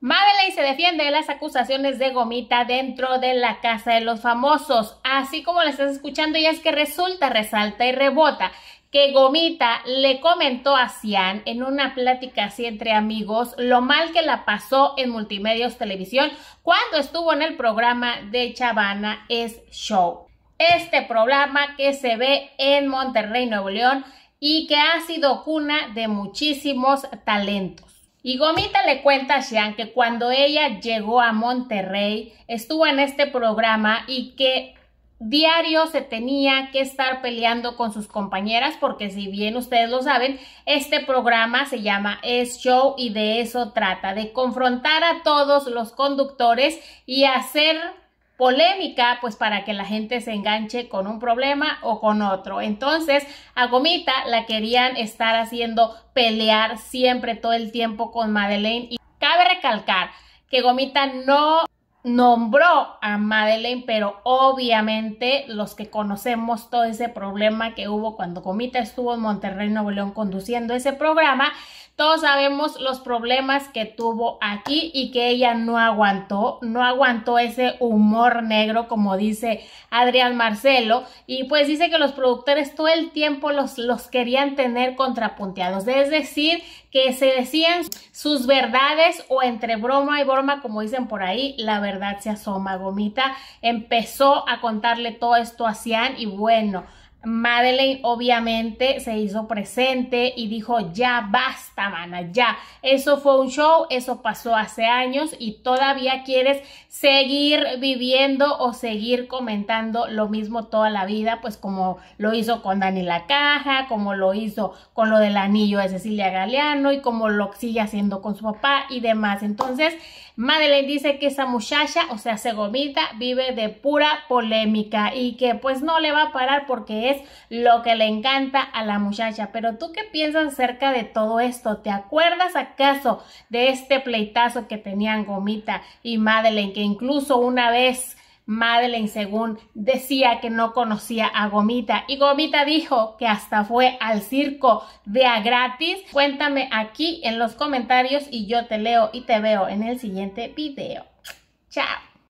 Madeleine se defiende de las acusaciones de gomita dentro de la casa de los famosos, así como la estás escuchando y es que resulta, resalta y rebota que Gomita le comentó a Cian en una plática así entre amigos lo mal que la pasó en Multimedios Televisión cuando estuvo en el programa de Chavana Es Show. Este programa que se ve en Monterrey, Nuevo León y que ha sido cuna de muchísimos talentos. Y Gomita le cuenta a Sean que cuando ella llegó a Monterrey, estuvo en este programa y que diario se tenía que estar peleando con sus compañeras porque si bien ustedes lo saben, este programa se llama Es Show y de eso trata, de confrontar a todos los conductores y hacer polémica, pues para que la gente se enganche con un problema o con otro. Entonces, a Gomita la querían estar haciendo pelear siempre, todo el tiempo con Madeleine. Y cabe recalcar que Gomita no nombró a Madeleine, pero obviamente los que conocemos todo ese problema que hubo cuando Gomita estuvo en Monterrey, Nuevo León conduciendo ese programa, todos sabemos los problemas que tuvo aquí y que ella no aguantó, no aguantó ese humor negro como dice Adrián Marcelo y pues dice que los productores todo el tiempo los, los querían tener contrapunteados, es decir, que se decían sus verdades o entre broma y broma, como dicen por ahí, la verdad se asoma. Gomita empezó a contarle todo esto a Cian y bueno, Madeleine obviamente se hizo presente y dijo, ya basta, mana, ya. Eso fue un show, eso pasó hace años y todavía quieres seguir viviendo o seguir comentando lo mismo toda la vida, pues como lo hizo con Dani La Caja, como lo hizo con lo del anillo de Cecilia Galeano y como lo sigue haciendo con su papá y demás. Entonces, Madeleine dice que esa muchacha, o sea, se gomita vive de pura polémica y que pues no le va a parar porque es lo que le encanta a la muchacha. Pero tú qué piensas acerca de todo esto? ¿Te acuerdas acaso de este pleitazo que tenían Gomita y Madeleine, que incluso una vez Madeleine, según decía que no conocía a Gomita y Gomita dijo que hasta fue al circo de a gratis. Cuéntame aquí en los comentarios y yo te leo y te veo en el siguiente video. Chao.